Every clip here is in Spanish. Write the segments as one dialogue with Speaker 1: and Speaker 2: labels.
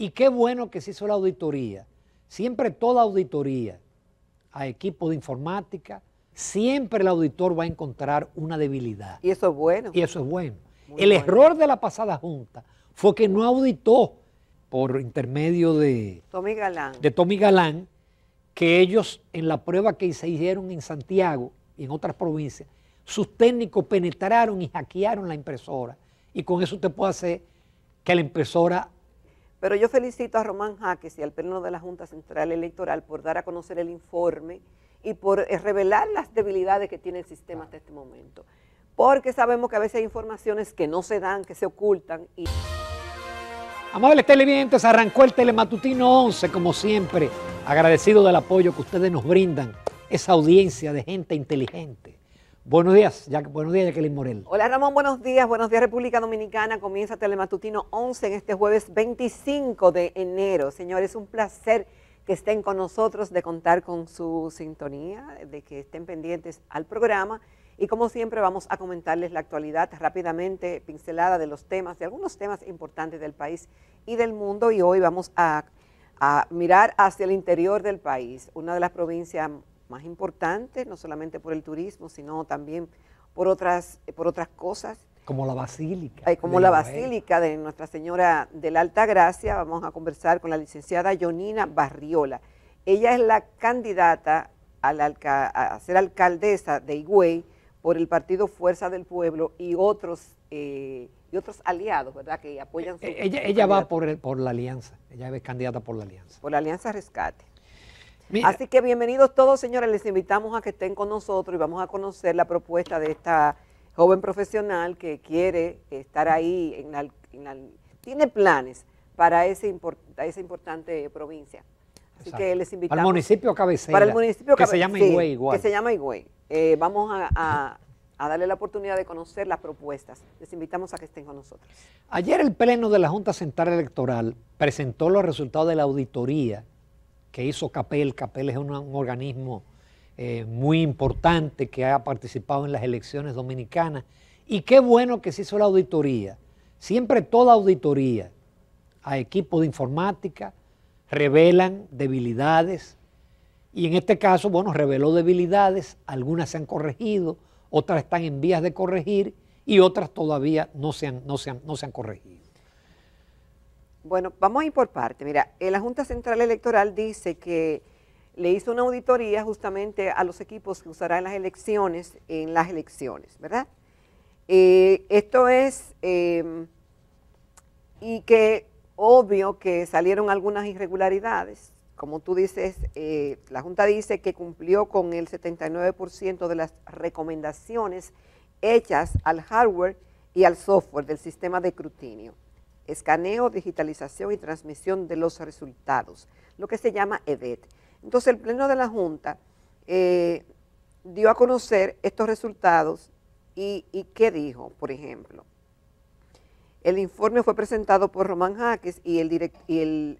Speaker 1: Y qué bueno que se hizo la auditoría. Siempre toda auditoría a equipo de informática, siempre el auditor va a encontrar una debilidad. Y eso es bueno. Y eso es bueno. el error de la pasada junta fue que no auditó por intermedio de
Speaker 2: Tommy Galán.
Speaker 1: De Tommy Galán, que ellos en la prueba que se hicieron en Santiago y en otras provincias, sus técnicos penetraron y hackearon la impresora. Y con eso usted puede hacer que la impresora
Speaker 2: pero yo felicito a Román Jaques y al Pleno de la Junta Central Electoral por dar a conocer el informe y por eh, revelar las debilidades que tiene el sistema hasta este momento. Porque sabemos que a veces hay informaciones que no se dan, que se ocultan. Y... Amables
Speaker 1: televidentes, arrancó el Telematutino 11, como siempre, agradecido del apoyo que ustedes nos brindan, esa audiencia de gente inteligente Buenos días, buenos días, Jacqueline Morel.
Speaker 2: Hola Ramón, buenos días, buenos días República Dominicana. Comienza Telematutino 11 en este jueves 25 de enero. Señores, un placer que estén con nosotros, de contar con su sintonía, de que estén pendientes al programa. Y como siempre vamos a comentarles la actualidad rápidamente, pincelada de los temas, de algunos temas importantes del país y del mundo. Y hoy vamos a mirar hacia el interior del país, una de las provincias más importante, no solamente por el turismo, sino también por otras, eh, por otras cosas.
Speaker 1: Como la Basílica. como la Basílica
Speaker 2: de Nuestra Señora de la Alta Gracia. Vamos a conversar con la licenciada Jonina Barriola. Ella es la candidata a, ser alcaldesa de Higüey por el partido Fuerza del Pueblo y otros eh, y otros aliados, ¿verdad? Que apoyan. Eh, ella, ella va
Speaker 1: por, por la alianza. Ella es candidata por la alianza.
Speaker 2: Por la alianza Rescate. Así que bienvenidos todos, señores. Les invitamos a que estén con nosotros y vamos a conocer la propuesta de esta joven profesional que quiere estar ahí, en tiene planes para esa importante provincia. Así que les invitamos. Al municipio
Speaker 1: cabecera. que Se llama igual. Que se llama
Speaker 2: Higüey. Eh, vamos a darle la oportunidad de conocer las propuestas. Les invitamos a que estén con nosotros.
Speaker 1: Ayer el Pleno de la Junta Central Electoral presentó los resultados de la auditoría que hizo Capel. Capel es un, organismo eh, muy importante que ha participado en las elecciones dominicanas. Y qué bueno que se hizo la auditoría. Siempre toda auditoría a equipo de informática revelan debilidades. Y en este caso, bueno, reveló debilidades, algunas se han corregido, otras están en vías de corregir y otras todavía no no no se han corregido.
Speaker 2: Bueno, vamos a ir por parte. Mira, eh, la Junta Central Electoral dice que le hizo una auditoría justamente a los equipos que usará en las elecciones, en las elecciones, ¿verdad? Eh, esto es, em, y que obvio que salieron algunas irregularidades. Como tú dices, eh, la Junta dice que cumplió con el 79% de las recomendaciones hechas al hardware y al software del sistema de escrutinio escaneo, digitalización y transmisión de los resultados, lo que se llama EDET Entonces, el Pleno de la Junta eh, dio a conocer estos resultados y, qué dijo, por ejemplo. El informe fue presentado por Román Jaques y, el,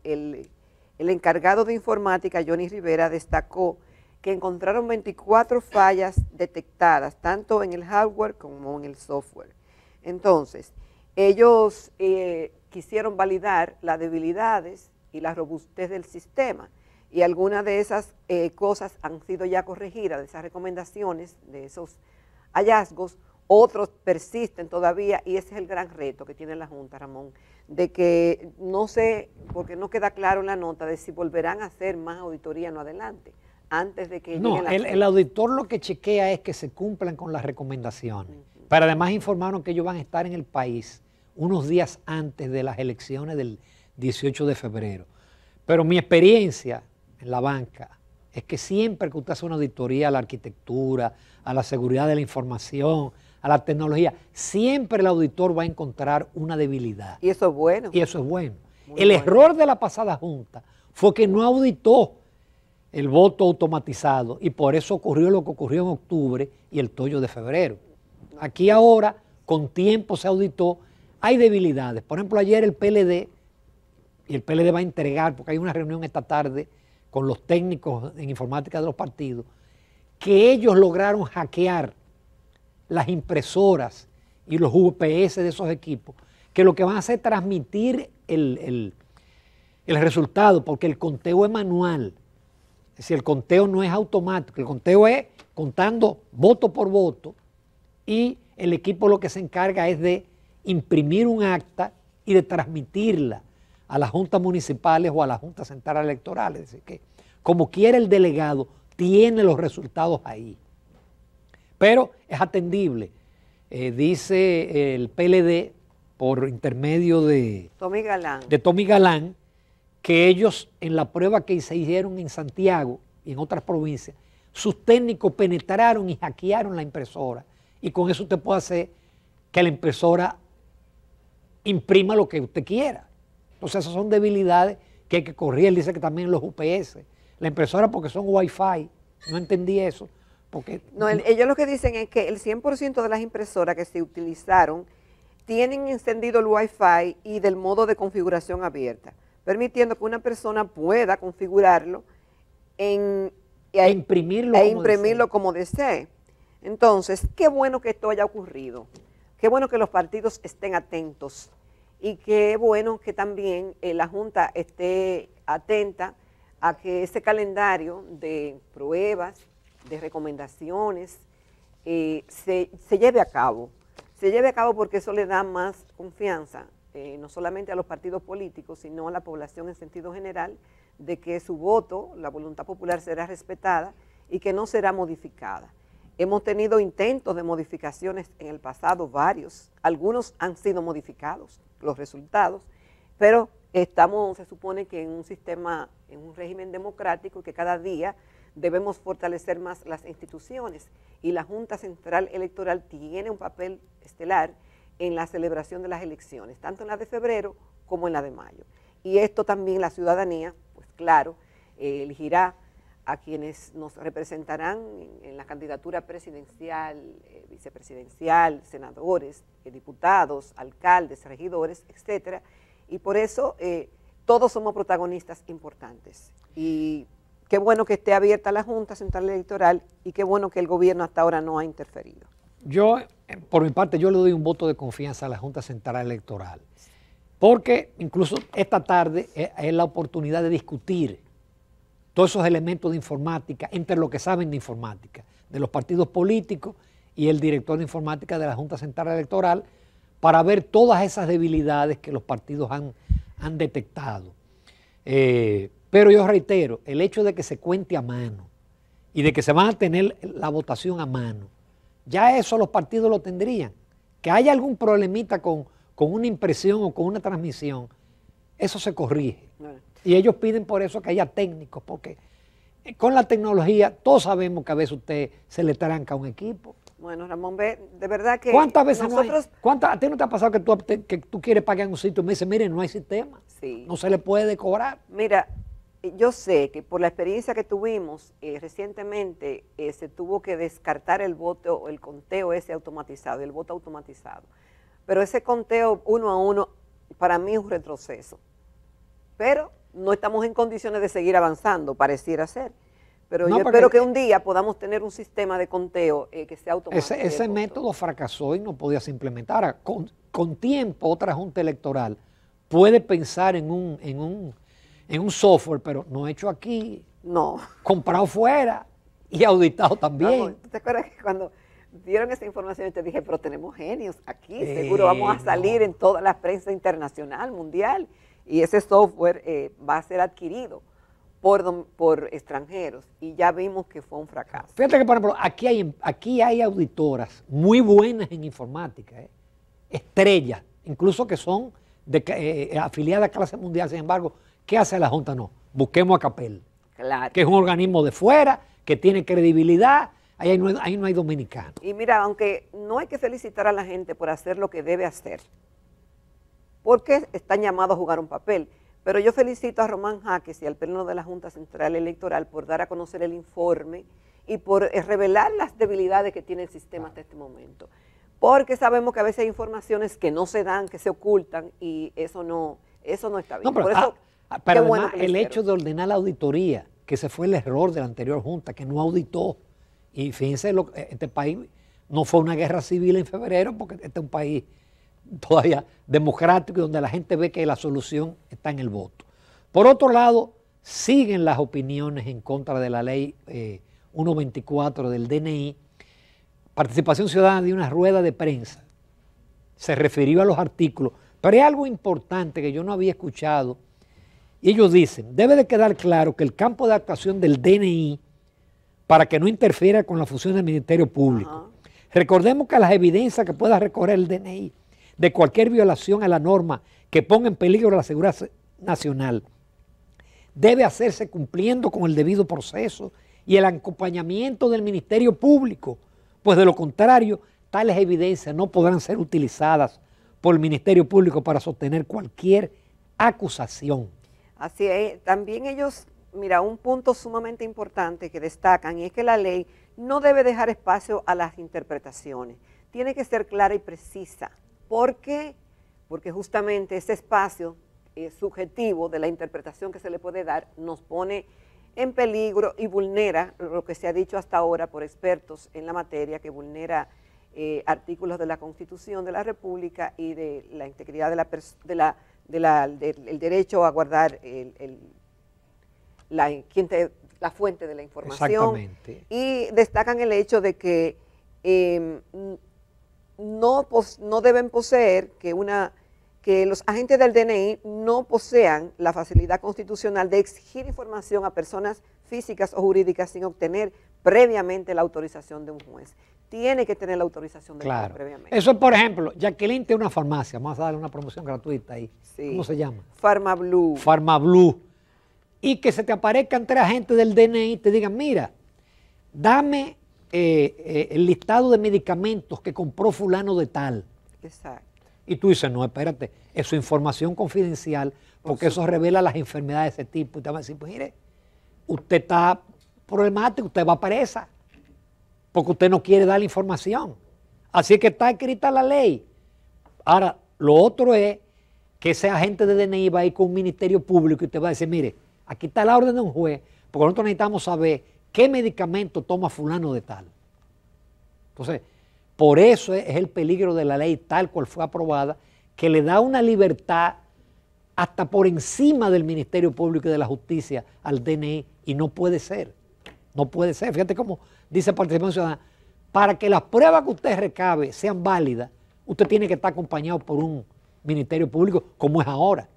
Speaker 2: el encargado de informática, Johnny Rivera, destacó que encontraron 24 fallas detectadas, tanto en el hardware como en el software. Entonces, ellos eh, quisieron validar las debilidades y la robustez del sistema. Y algunas de esas eh, cosas han sido ya corregidas, de esas recomendaciones, de esos hallazgos. Otros persisten todavía y ese es el gran reto que tiene la Junta, Ramón, de que no sé, porque no queda claro en la nota de si volverán a hacer más auditoría no adelante, antes de que... No, el,
Speaker 1: auditor lo que chequea es que se cumplan con las recomendaciones. Para además informaron que ellos van a estar en el país unos días antes de las elecciones del 18 de febrero. Pero mi experiencia en la banca es que siempre que usted hace una auditoría a la arquitectura, a la seguridad de la información, a la tecnología, siempre el auditor va a encontrar una debilidad. Y eso es bueno. Y eso es bueno. el error de la pasada junta fue que no auditó el voto automatizado y por eso ocurrió lo que ocurrió en octubre y el tollo de febrero. Aquí ahora, con tiempo se auditó hay debilidades. Por ejemplo, ayer el PLD, y el PLD va a entregar, porque hay una reunión esta tarde con los técnicos en informática de los partidos, que ellos lograron hackear las impresoras y los UPS de esos equipos, que lo que van a hacer es transmitir el, el resultado, porque el conteo es manual. Es decir, el conteo no es automático, el conteo es contando voto por voto y el equipo lo que se encarga es de imprimir un acta y de transmitirla a las juntas municipales o a las juntas centrales electorales. Es decir, que como quiera el delegado, tiene los resultados ahí. Pero es atendible. Eh, dice el PLD, por intermedio de
Speaker 2: Tommy, Galán. de
Speaker 1: Tommy Galán, que ellos en la prueba que se hicieron en Santiago y en otras provincias, sus técnicos penetraron y hackearon la impresora. Y con eso usted puede hacer que la impresora imprima lo que usted quiera. Entonces esas son debilidades que hay que correr. dice que también los UPS, la impresora porque son Wi-Fi, no entendí eso. Porque no, ellos
Speaker 2: lo que dicen es que el 100% de las impresoras que se utilizaron tienen encendido el Wi-Fi y del modo de configuración abierta, permitiendo que una persona pueda configurarlo en, e, imprimirlo, e imprimirlo como desee. Entonces, qué bueno que esto haya ocurrido. Qué bueno que los partidos estén atentos y qué bueno que también eh, la Junta esté atenta a que ese calendario de pruebas, de recomendaciones, eh, se, lleve a cabo. Se lleve a cabo porque eso le da más confianza, eh, no solamente a los partidos políticos, sino a la población en sentido general, de que su voto, la voluntad popular será respetada y que no será modificada. Hemos tenido intentos de modificaciones en el pasado, varios. Algunos han sido modificados, los resultados, pero estamos, se supone que en un sistema, en un régimen democrático, que cada día debemos fortalecer más las instituciones y la Junta Central Electoral tiene un papel estelar en la celebración de las elecciones, tanto en la de febrero como en la de mayo. Y esto también la ciudadanía, pues claro, elegirá a quienes nos representarán en, la candidatura presidencial, eh, vicepresidencial, senadores, eh, diputados, alcaldes, regidores, etcétera. Y por eso eh, todos somos protagonistas importantes. Y qué bueno que esté abierta la Junta Central Electoral y qué bueno que el gobierno hasta ahora no ha interferido.
Speaker 1: Yo, por mi parte, yo le doy un voto de confianza a la Junta Central Electoral, porque incluso esta tarde es la oportunidad de discutir todos esos elementos de informática, entre lo que saben de informática, de los partidos políticos y el director de informática de la Junta Central Electoral, para ver todas esas debilidades que los partidos han, han detectado. Eh, pero yo reitero, el hecho de que se cuente a mano y de que se van a tener la votación a mano, ya eso los partidos lo tendrían. Que haya algún problemita con, una impresión o con una transmisión, eso se corrige. Y ellos piden por eso que haya técnicos, porque con la tecnología todos sabemos que a veces usted se le tranca un equipo.
Speaker 2: Bueno, Ramón, de verdad que ¿Cuántas veces nosotros...
Speaker 1: ¿A ti no te ha pasado que tú, quieres pagar en un sitio y me dice, mire, no hay sistema?
Speaker 2: Sí. No se le puede cobrar. Mira, yo sé que por la experiencia que tuvimos eh, recientemente, eh, se tuvo que descartar el voto, o el conteo ese automatizado, el voto automatizado. Pero ese conteo uno a uno, para mí es un retroceso. Pero no estamos en condiciones de seguir avanzando, pareciera ser. Pero yo espero que un día podamos tener un sistema de conteo eh, que sea automático. Ese,
Speaker 1: método fracasó y no podía se implementar. Con, tiempo, otra junta electoral puede pensar en un, en, un, en un software, pero no hecho aquí. No. Comprado fuera y auditado también.
Speaker 2: te acuerdas que cuando dieron esa información yo te dije, pero tenemos genios aquí, seguro vamos a eh, salir en toda la prensa internacional, mundial? y ese software eh, va a ser adquirido por, extranjeros y ya vimos que fue un fracaso.
Speaker 1: Fíjate que, por ejemplo, aquí hay, aquí hay auditoras muy buenas en informática, ¿eh? estrellas, incluso que son de, eh, afiliadas a clase mundial, sin embargo, ¿qué hace la Junta? No, busquemos a Capel, que es un organismo de fuera, que tiene credibilidad, ahí no hay, dominicanos.
Speaker 2: Y mira, aunque no hay que felicitar a la gente por hacer lo que debe hacer, porque están llamados a jugar un papel. Pero yo felicito a Román Jaques y al Pleno de la Junta Central Electoral por dar a conocer el informe y por eh, revelar las debilidades que tiene el sistema hasta este momento. Porque sabemos que a veces hay informaciones que no se dan, que se ocultan y eso no, eso no está bien. pero, el hecho
Speaker 1: de ordenar la auditoría, que se fue el error de la anterior Junta, que no auditó. Y fíjense, eh, este país no fue una guerra civil en febrero porque este es un país todavía democrático y donde la gente ve que la solución está en el voto. Por otro lado, siguen las opiniones en contra de la ley 124 eh, del DNI. Participación Ciudadana de una rueda de prensa. Se refirió a los artículos, pero hay algo importante que yo no había escuchado. Y ellos dicen, debe de quedar claro que el campo de actuación del DNI para que no interfiera con la función del Ministerio Público. Recordemos que las evidencias que pueda recorrer el DNI de cualquier violación a la norma que ponga en peligro la seguridad nacional debe hacerse cumpliendo con el debido proceso y el acompañamiento del Ministerio Público, pues de lo contrario, tales evidencias no podrán ser utilizadas por el Ministerio Público para sostener cualquier acusación.
Speaker 2: Así es, también ellos, mira, un punto sumamente importante que destacan y es que la ley no debe dejar espacio a las interpretaciones, tiene que ser clara y precisa. ¿Por qué? Porque justamente ese espacio eh, subjetivo de la interpretación que se le puede dar nos pone en peligro y vulnera lo que se ha dicho hasta ahora por expertos en la materia, que vulnera eh, artículos de la Constitución de la República y de la integridad de la, derecho a guardar la, fuente de la información. Exactamente. Y destacan el hecho de que em, no, deben poseer que una que los agentes del DNI no posean la facilidad constitucional de exigir información a personas físicas o jurídicas sin obtener previamente la autorización de un juez. Tiene que tener la autorización de juez previamente. Eso
Speaker 1: por ejemplo, Jacqueline tiene una farmacia, vamos a darle una promoción gratuita ahí. ¿Cómo se llama? Farma Blue. Y que se te aparezcan tres agentes del DNI y te digan, mira, dame eh, eh, el listado de medicamentos que compró fulano de tal. Exacto. Y tú dices, no, espérate, es su información confidencial, porque eso revela las enfermedades de ese tipo. Y te van a decir, pues mire, usted está problemático, usted va a presa, porque usted no quiere dar la información. Así que está escrita la ley. Ahora, lo otro es que ese agente de DNI va a ir con un ministerio público y te va a decir, mire, aquí está la orden de un juez, porque nosotros necesitamos saber ¿Qué medicamento toma fulano de tal? Entonces, por eso es el peligro de la ley tal cual fue aprobada, que le da una libertad hasta por encima del Ministerio Público y de la Justicia al DNI, y no puede ser, no puede ser. Fíjate cómo dice Participación Ciudadana, para que las pruebas que usted recabe sean válidas, usted tiene que estar acompañado por un Ministerio Público como es ahora,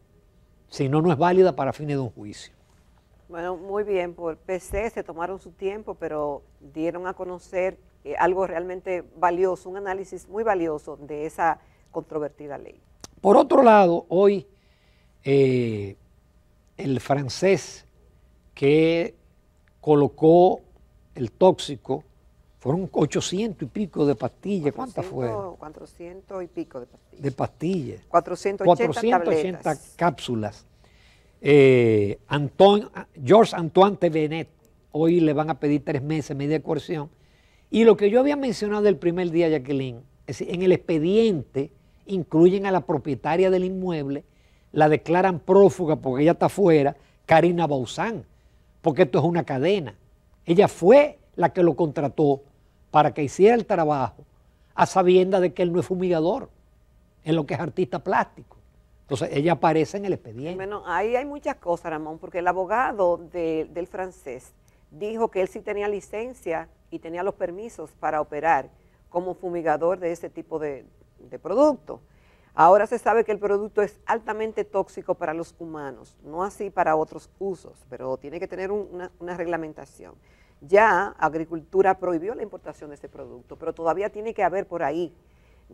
Speaker 1: si no, no es válida para fines de un juicio.
Speaker 2: Bueno, muy bien, por PC se tomaron su tiempo, pero dieron a conocer eh, algo realmente valioso, un análisis muy valioso de esa controvertida ley.
Speaker 1: Por otro lado, hoy eh, el francés que colocó el tóxico, fueron 800 y pico de pastillas, ¿cuántas fueron?
Speaker 2: 400 y pico de pastillas.
Speaker 1: De pastillas. 480, 480 cápsulas eh, George Antoine Tevenet, hoy le van a pedir tres meses, media coerción. Y lo que yo había mencionado el primer día, Jacqueline, es decir, en el expediente incluyen a la propietaria del inmueble, la declaran prófuga porque ella está fuera, Karina Bausán, porque esto es una cadena. Ella fue la que lo contrató para que hiciera el trabajo a sabienda de que él no es fumigador, en lo que es artista plástico. Entonces, ella aparece en el expediente.
Speaker 2: Bueno, ahí hay muchas cosas, Ramón, porque el abogado del francés dijo que él sí tenía licencia y tenía los permisos para operar como fumigador de ese tipo de, producto. Ahora se sabe que el producto es altamente tóxico para los humanos, no así para otros usos, pero tiene que tener una, una, reglamentación. Ya Agricultura prohibió la importación de este producto, pero todavía tiene que haber por ahí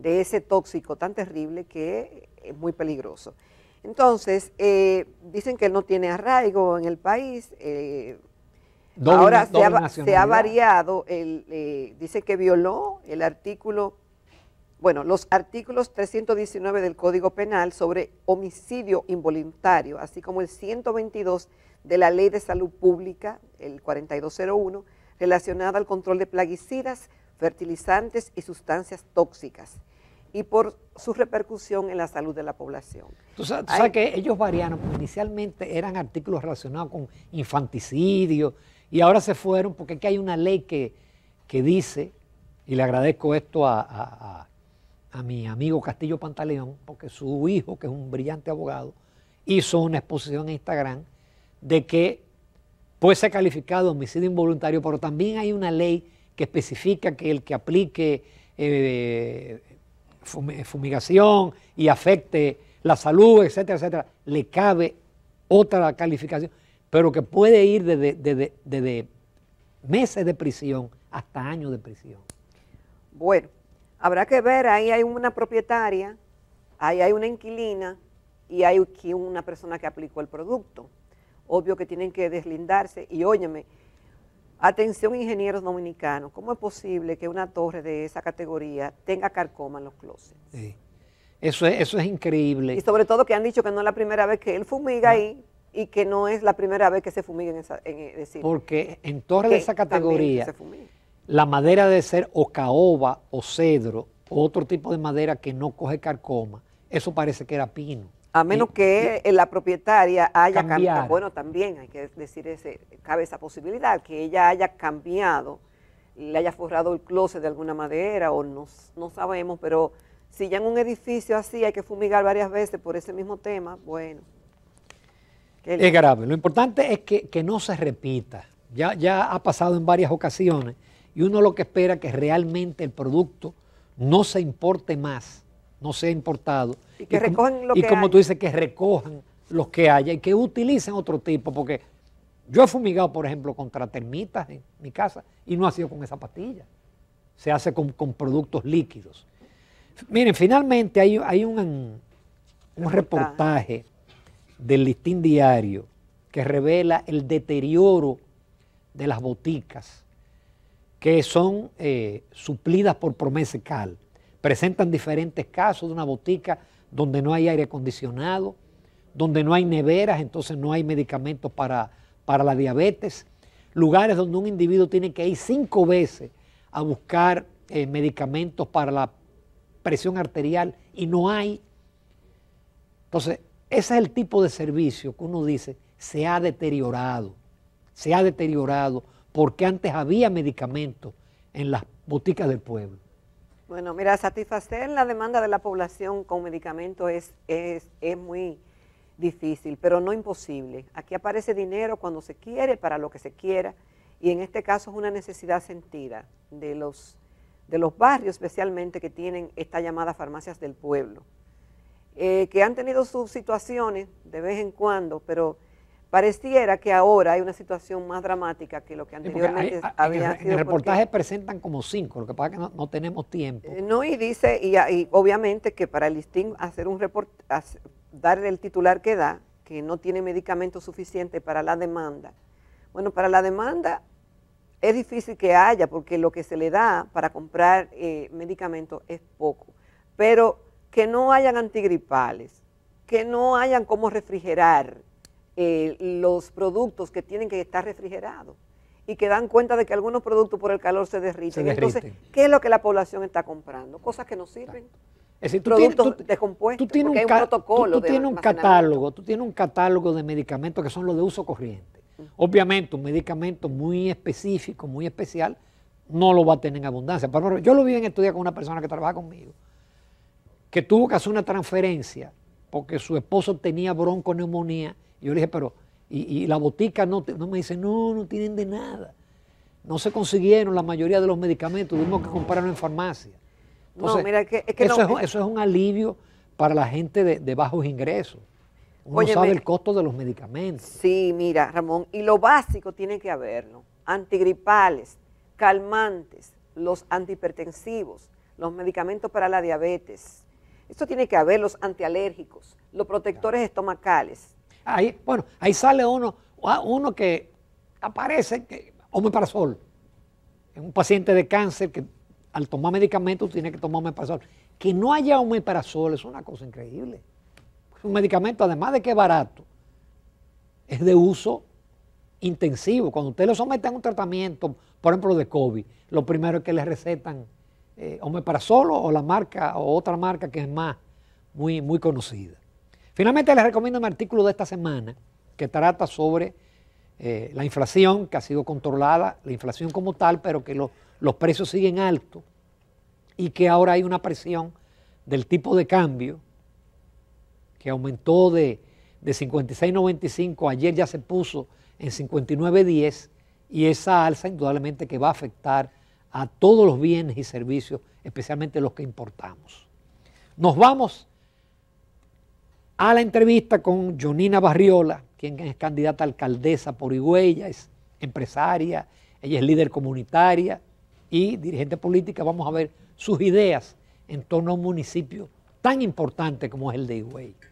Speaker 2: de ese tóxico tan terrible que es muy peligroso. Entonces, eh, dicen que no tiene arraigo en el país. Eh, ahora se, ha, variado, el, eh, dice que violó el artículo, bueno, los artículos 319 del Código Penal sobre homicidio involuntario, así como el 122 de la Ley de Salud Pública, el 4201, relacionada al control de plaguicidas, fertilizantes y sustancias tóxicas y por su repercusión en la salud de la población. Tú sabes, que ellos variaron,
Speaker 1: porque inicialmente eran artículos relacionados con infanticidio y ahora se fueron porque aquí hay una ley que, dice, y le agradezco esto a, mi amigo Castillo Pantaleón, porque su hijo, que es un brillante abogado, hizo una exposición en Instagram de que puede ser calificado homicidio involuntario, pero también hay una ley que especifica que el que aplique eh, fumigación y afecte la salud, etcétera, etcétera, le cabe otra calificación, pero que puede ir desde, meses de prisión hasta años de prisión.
Speaker 2: Bueno, habrá que ver, ahí hay una propietaria, ahí hay una inquilina y hay una persona que aplicó el producto. Obvio que tienen que deslindarse y óyeme, Atención ingenieros dominicanos, ¿cómo es posible que una torre de esa categoría tenga carcoma en los closets?
Speaker 1: Sí. Eso es, eso es increíble. Y
Speaker 2: sobre todo que han dicho que no es la primera vez que él fumiga ahí y que no es la primera vez que se fumiga en esa en, eh,
Speaker 1: Porque en torres de esa categoría, la madera debe ser o caoba o cedro, o otro tipo de madera que no coge carcoma. Eso parece que era pino.
Speaker 2: A menos que la propietaria haya cambiado. Bueno, también hay que decir, ese, cabe esa posibilidad, que ella haya cambiado, le haya forrado el closet de alguna madera o no, sabemos, pero si ya en un edificio así hay que fumigar varias veces por ese mismo tema, bueno. Es
Speaker 1: grave. Lo importante es que, no se repita. Ya, ya ha pasado en varias ocasiones y uno lo que espera que realmente el producto no se importe más no ha importado. Y como, tú dices, que recojan los que haya y que utilicen otro tipo, porque yo he fumigado, por ejemplo, contra termitas en mi casa y no ha sido con esa pastilla. Se hace con, productos líquidos. Miren, finalmente hay, un, un reportaje. del listín diario que revela el deterioro de las boticas que son eh, suplidas por Promese Cal presentan diferentes casos de una botica donde no hay aire acondicionado, donde no hay neveras, entonces no hay medicamentos para, para la diabetes, lugares donde un individuo tiene que ir cinco veces a buscar eh, medicamentos para la presión arterial y no hay. Entonces, ese es el tipo de servicio que uno dice se ha deteriorado, se ha deteriorado porque antes había medicamentos en las boticas del pueblo.
Speaker 2: Bueno, mira, satisfacer la demanda de la población con medicamentos es, es, muy difícil, pero no imposible. Aquí aparece dinero cuando se quiere, para lo que se quiera, y en este caso es una necesidad sentida de los, de los barrios especialmente que tienen esta llamada farmacias del pueblo, eh, que han tenido sus situaciones de vez en cuando, pero Pareciera que ahora hay una situación más dramática que lo que anteriormente había sido. En el
Speaker 1: reportaje presentan como cinco, lo que pasa es que no, tenemos tiempo. Eh,
Speaker 2: no, y dice, ah, y, obviamente que para el listín hacer un reportaje, dar el titular que da, que no tiene medicamento suficiente para la demanda. Bueno, para la demanda es difícil que haya, porque lo que se le da para comprar eh, medicamentos es poco. Pero que no hayan antigripales, que no hayan cómo refrigerar, eh, los productos que tienen que estar refrigerados y que dan cuenta de que algunos productos por el calor se derriten. Entonces, ¿qué es lo que la población está comprando? Cosas que no sirven.
Speaker 1: Es decir, tú productos tienes,
Speaker 2: descompuestos, tú tienes un, protocolo tú, tienes un catálogo,
Speaker 1: tú tienes un catálogo de medicamentos que son los de uso corriente. Obviamente, un medicamento muy específico, muy especial, no lo va a tener en abundancia. yo lo vi en estudiar con una persona que trabaja conmigo, que tuvo que hacer una transferencia porque su esposo tenía bronconeumonía yo le dije, pero, y, la botica no, no me dice, no, no tienen de nada. No se consiguieron la mayoría de los medicamentos, tuvimos que comprarlos en farmacia.
Speaker 2: no, mira, es que eh. eso, es,
Speaker 1: un alivio para la gente de, bajos ingresos. Uno sabe el costo de los medicamentos.
Speaker 2: Sí, mira, Ramón, y lo básico tiene que haberlo. Antigripales, calmantes, los antihipertensivos, los medicamentos para la diabetes. Esto tiene que haber los antialérgicos, los protectores estomacales,
Speaker 1: Ahí, bueno, ahí sale uno, uno que aparece, que, omeprazol, un paciente de cáncer que al tomar medicamentos tiene que tomar omeprazol. Que no haya omeprazol es una cosa increíble. Es un medicamento, además de que es barato, es de uso intensivo. Cuando usted lo somete a un tratamiento, por ejemplo, de COVID, lo primero es que le recetan eh, omeprazol o la marca o otra marca que es más muy, muy conocida. Finalmente les recomiendo un artículo de esta semana que trata sobre eh, la inflación, que ha sido controlada, la inflación como tal, pero que los precios siguen altos y que ahora hay una presión del tipo de cambio que aumentó de, de 56.95, ayer ya se puso en 59.10 y esa alza indudablemente que va a afectar a todos los bienes y servicios, especialmente los que importamos. Nos vamos a la entrevista con Jonina Barriola, quien es candidata a alcaldesa por Higüey, es empresaria, ella es líder comunitaria y dirigente política. Vamos a ver sus ideas en torno a un municipio tan importante como es el de Higüey.